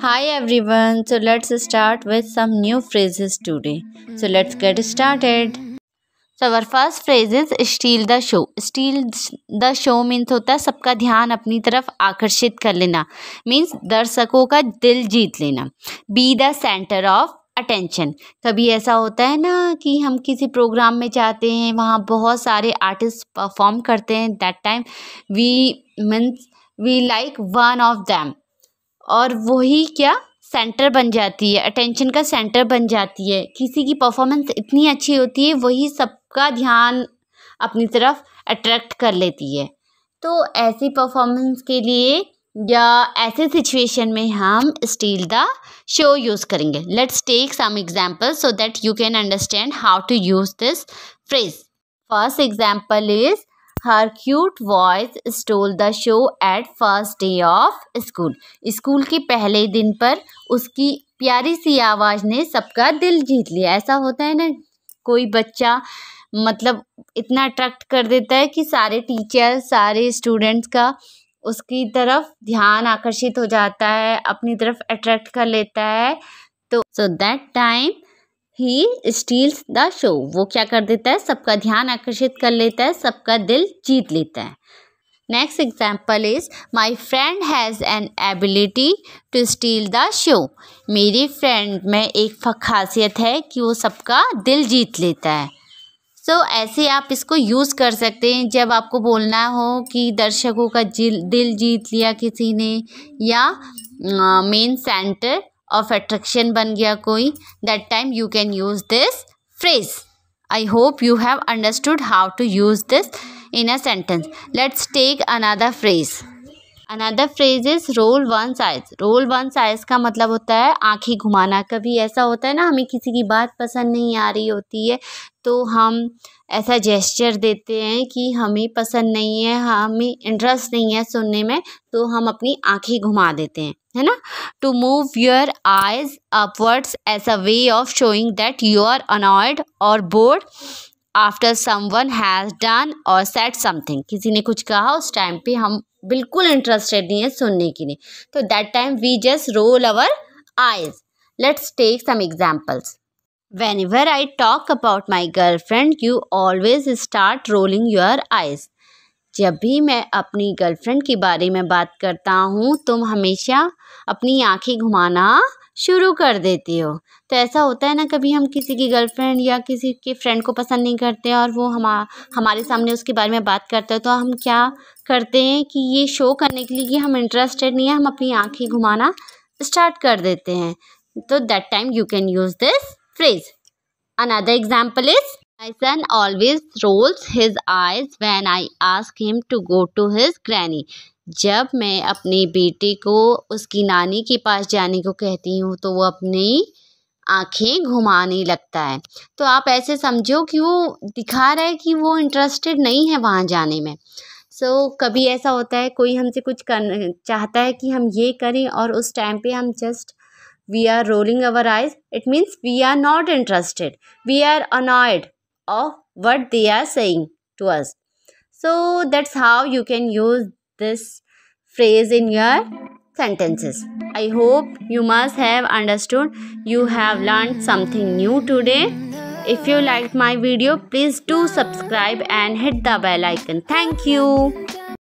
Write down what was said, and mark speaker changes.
Speaker 1: Hi everyone, so let's start with some new phrases today. So let's get started. So our first phrase is steal the show. Steal the show means होता है सबका ध्यान अपनी तरफ आकर्षित कर लेना means दर्शकों का दिल जीत लेना Be the center of attention कभी ऐसा होता है ना कि हम किसी प्रोग्राम में जाते हैं वहाँ बहुत सारे आर्टिस्ट परफॉर्म करते हैं that time we means we like one of them और वही क्या सेंटर बन जाती है अटेंशन का सेंटर बन जाती है किसी की परफॉर्मेंस इतनी अच्छी होती है वही सबका ध्यान अपनी तरफ अट्रैक्ट कर लेती है तो ऐसी परफॉर्मेंस के लिए या ऐसे सिचुएशन में हम स्टील द शो यूज़ करेंगे let's take some example so that you can understand how to use this phrase first example is her cute voice stole the show at first day of school school के पहले दिन पर उसकी प्यारी सी आवाज़ ने सबका दिल जीत लिया ऐसा होता है ना कोई बच्चा मतलब इतना अट्रैक्ट कर देता है कि सारे टीचर सारे स्टूडेंट्स का उसकी तरफ ध्यान आकर्षित हो जाता है अपनी तरफ अट्रैक्ट कर लेता है तो सो दैट टाइम ही स्टील्स द शो वो क्या कर देता है सबका ध्यान आकर्षित कर लेता है सबका दिल जीत लेता है next example is my friend has an ability to steal the show मेरी फ्रेंड में एक खासियत है कि वो सबका दिल जीत लेता है सो so, ऐसे आप इसको यूज़ कर सकते हैं जब आपको बोलना हो कि दर्शकों का दिल जीत लिया किसी ने या मेन सेंटर ऑफ अट्रैक्शन बन गया कोई that time you can use this phrase I hope you have understood how to use this in a sentence let's take another phrase another phrase is roll one size roll one size का मतलब होता है आंखें घुमाना कभी ऐसा होता है ना हमें किसी की बात पसंद नहीं आ रही होती है तो हम ऐसा जेस्चर देते हैं कि हमें पसंद नहीं है हमें इंटरेस्ट नहीं है सुनने में तो हम अपनी आंखें घुमा देते हैं है ना to move your eyes upwards as a way of showing that you are annoyed और bored after someone has done और सेट समथिंग किसी ने कुछ कहा उस टाइम पे हम बिल्कुल इंटरेस्टेड नहीं है सुनने के लिए तो that time we just roll our eyes let's take some examples when I talk about my girlfriend you always start rolling your eyes जब भी मैं अपनी गर्लफ्रेंड के बारे में बात करता हूँ तुम हमेशा अपनी आंखें घुमाना शुरू कर देती हो तो ऐसा होता है ना कभी हम किसी की गर्लफ्रेंड या किसी के फ्रेंड को पसंद नहीं करते और वो हम हमारे सामने उसके बारे में बात करते हो तो हम क्या करते हैं कि ये शो करने के लिए कि हम इंटरेस्टेड नहीं है हम अपनी आँखें घुमाना स्टार्ट कर देते हैं तो that time you can use this phrase another example is My son always rolls his eyes when I ask him to go to his granny. जब मैं अपने बेटे को उसकी नानी के पास जाने को कहती हूँ तो वो अपनी आँखें घुमाने लगता है तो आप ऐसे समझो कि वो दिखा रहा है कि वो इंटरेस्टेड नहीं है वहाँ जाने में सो so, कभी ऐसा होता है कोई हमसे कुछ कर चाहता है कि हम ये करें और उस टाइम पे हम just we are rolling our eyes it means we are not interested we are annoyed of what they are saying to us so that's how you can use this phrase in your sentences. I hope you must have understood. You have learned something new today. If you liked my video, please do subscribe and hit the bell icon. Thank you.